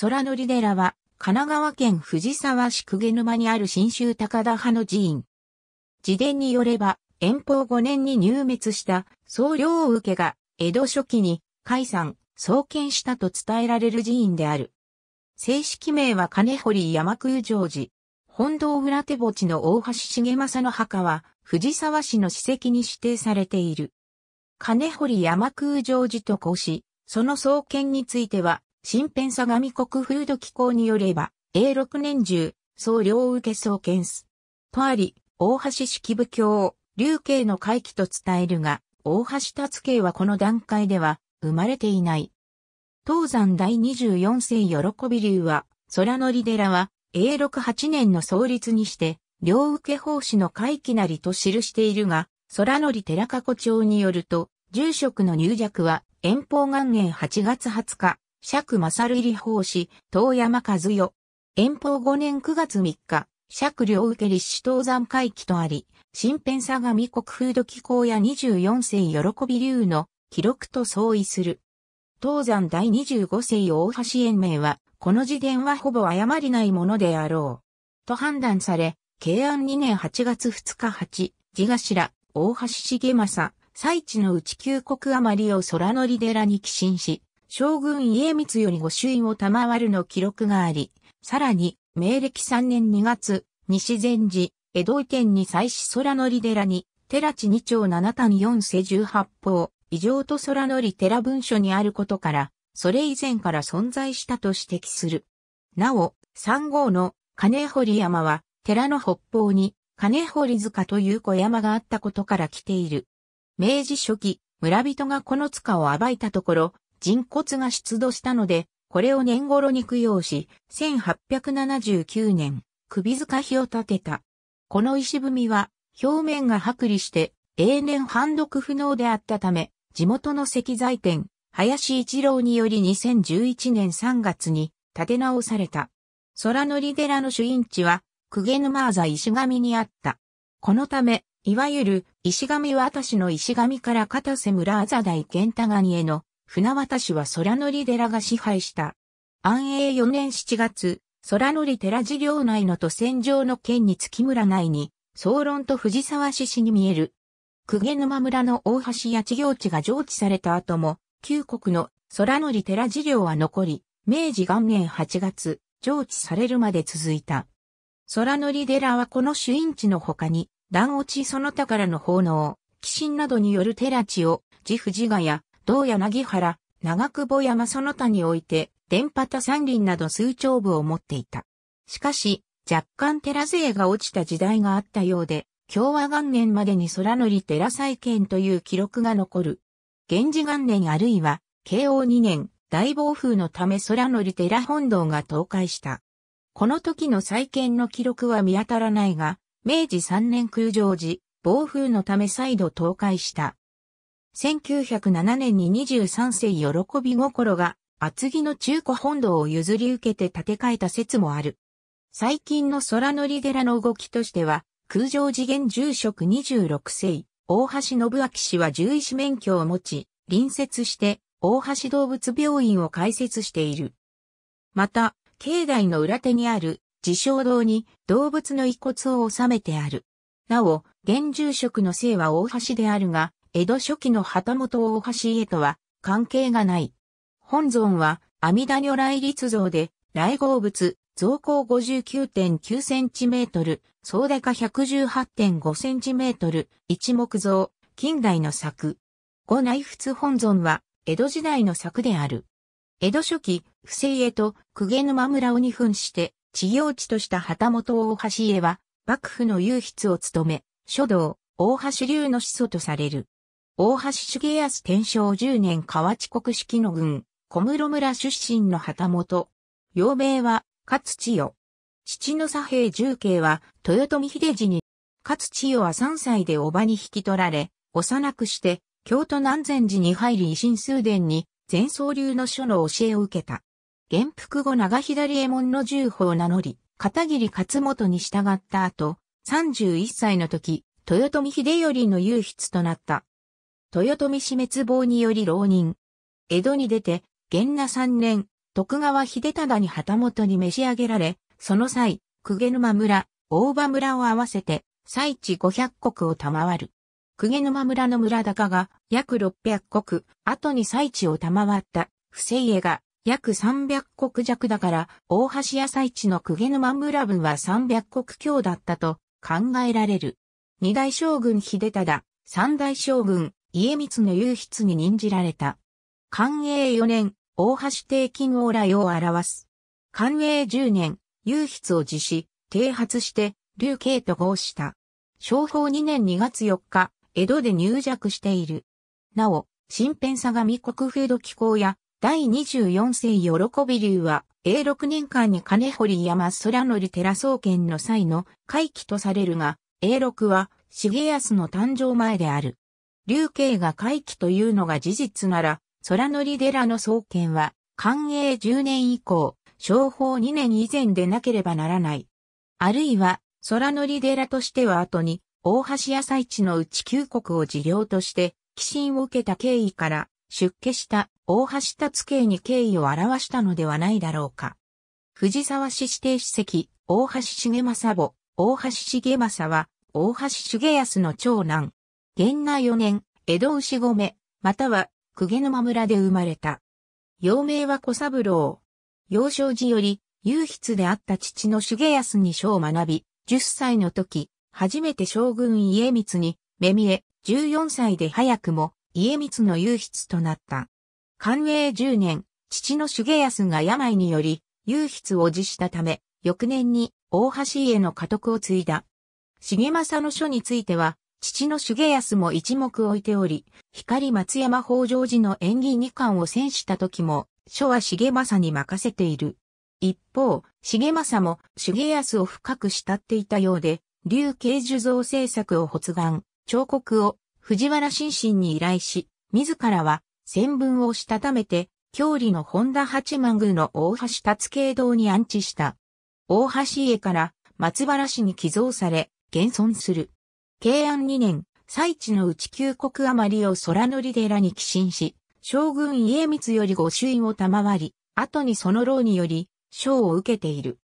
空乗り寺は、神奈川県藤沢市公毛沼にある新州高田派の寺院。自伝によれば、遠方5年に入滅した総領受けが、江戸初期に、解散、創建したと伝えられる寺院である。正式名は金堀山空城寺。本堂裏手墓地の大橋重政の墓は、藤沢市の史跡に指定されている。金堀山空城寺と呼し、その創建については、新編相模国風土機構によれば、永禄年中、総領受け総検す。とあり、大橋式部教、流慶の回帰と伝えるが、大橋達慶はこの段階では生まれていない。東山第24世喜び流は、空乗り寺は、永禄8年の創立にして、領受け奉仕の回帰なりと記しているが、空乗り寺加古町によると、住職の入弱は、遠方元年8月20日、釈勝入法師、遠山和代。遠方5年9月3日、釈両受け立志登山回帰とあり、新編相模国風土気候や24世喜び流の記録と相違する。登山第25世大橋延命は、この時伝はほぼ誤りないものであろう。と判断され、慶安2年8月2日8、地頭、大橋重政、最地の内旧国余りを空乗り寺に寄進し、将軍家光より御朱印を賜るの記録があり、さらに、明暦3年2月、西禅寺、江戸移転に祭祀空乗り寺に、寺地二丁七谷四世十八方、異常と空乗り寺文書にあることから、それ以前から存在したと指摘する。なお、三号の金堀山は、寺の北方に金堀塚という小山があったことから来ている。明治初期、村人がこの塚を暴いたところ、人骨が出土したので、これを年頃に供養し、1879年、首塚碑を建てた。この石踏みは、表面が剥離して、永年判読不能であったため、地元の石材店、林一郎により2011年3月に建て直された。空乗り寺の主因地は、クゲヌマーザ石神にあった。このため、いわゆる石神渡しの石神から片瀬村あざ大健太谷への船渡市は空乗り寺が支配した。安永4年7月、空乗り寺事領内の都戦場の県に月村内に、総論と藤沢市市に見える。毛沼村の大橋や地行地が上地された後も、旧国の空乗り寺事領は残り、明治元年8月、上地されるまで続いた。空乗り寺はこの主因地の他に、段落ちその他からの奉納、寄進などによる寺地を、地藤ヶ谷、や柳原、長久保山その他において、電波多山林など数丁部を持っていた。しかし、若干寺勢が落ちた時代があったようで、共和元年までに空乗り寺再建という記録が残る。源氏元年あるいは、慶応2年、大暴風のため空乗り寺本堂が倒壊した。この時の再建の記録は見当たらないが、明治3年空城時、暴風のため再度倒壊した。1907年に23世喜び心が厚木の中古本堂を譲り受けて建て替えた説もある。最近の空乗り寺の動きとしては、空城次元住職26世、大橋信明氏は獣医師免許を持ち、隣接して大橋動物病院を開設している。また、境内の裏手にある自称堂に動物の遺骨を収めてある。なお、現住職の姓は大橋であるが、江戸初期の旗本大橋家とは関係がない。本尊は阿弥陀如来立像で、来合物、造高 59.9cm、総高 118.5cm、一木像、近代の作。五内仏本尊は、江戸時代の作である。江戸初期、不正家と、公家沼村を二分して、地療地とした旗本大橋家は、幕府の唯筆を務め、書道、大橋流の始祖とされる。大橋重康天正10年河内国式の軍、小室村出身の旗本。幼名は、勝千代。父の左平重慶は、豊臣秀次に、勝千代は3歳で叔母に引き取られ、幼くして、京都南禅寺に入り維新数殿に、前奏流の書の教えを受けた。元服後長左衛門の重宝を名乗り、片桐勝元に従った後、31歳の時、豊臣秀頼の優筆となった。豊臣氏滅亡により浪人。江戸に出て、元那三年、徳川秀忠に旗本に召し上げられ、その際、久下沼村、大場村を合わせて、最地五百国を賜る。久下沼村の村高が約六百国、後に最地を賜った不正家が約三百国弱だから、大橋や最地の久下沼村分は三百国強だったと考えられる。二大将軍秀忠、三大将軍家光の優筆に任じられた。寛永4年、大橋帝金往来を表す。寛永10年、優筆を辞し、帝発して、竜慶と合した。昭法2年2月4日、江戸で入弱している。なお、新編相模国風土機構や、第24世喜び流は、永6年間に金堀山空り寺総研の際の回帰とされるが、永6は、重康の誕生前である。流慶が回帰というのが事実なら、空乗り寺の創建は、寛永10年以降、商法2年以前でなければならない。あるいは、空乗り寺としては後に、大橋朝市の内旧国を事業として、寄進を受けた経緯から、出家した大橋達慶に敬意を表したのではないだろうか。藤沢市指定史跡、大橋重政母、大橋重政は、大橋重康の長男、元内四年、江戸牛込、または、鵠沼村で生まれた。幼名は小三郎。幼少時より、幽筆であった父の重康に書を学び、十歳の時、初めて将軍家光に、目見え、十四歳で早くも、家光の幽筆となった。寛永十年、父の重康が病により、幽筆を辞したため、翌年に、大橋家の家督を継いだ。重政の書については、父の重康も一目置いており、光松山北条寺の演技二冠を戦した時も、書は重政に任せている。一方、重政も重康を深く慕っていたようで、竜慶樹造制作を発願、彫刻を藤原新信に依頼し、自らは戦文をしたためて、郷里の本田八幡宮の大橋達慶堂に安置した。大橋家から松原氏に寄贈され、現存する。慶安2年、最地の内旧国余りを空乗り寺に寄進し、将軍家光より御朱印を賜り、後にその牢により、賞を受けている。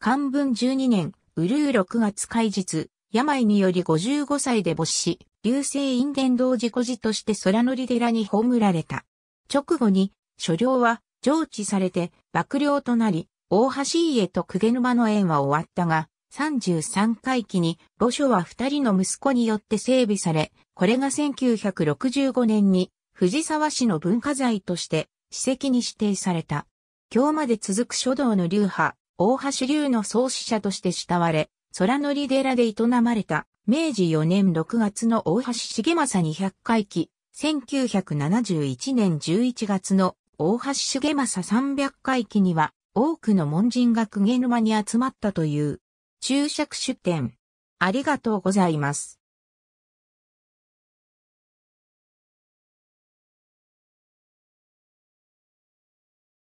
漢文12年、うるう6月開日、病により55歳で没し、流星院伝道事故児として空乗り寺に葬られた。直後に、所領は上知されて、幕僚となり、大橋家と公家沼の縁は終わったが、33回忌に墓所は二人の息子によって整備され、これが1965年に藤沢市の文化財として史跡に指定された。今日まで続く書道の流派、大橋流の創始者として慕われ、空乗り寺で営まれた明治4年6月の大橋重政200回忌、1971年11月の大橋重政300回忌には多くの門人が公家沼に集まったという。注釈出典。ありがとうございます。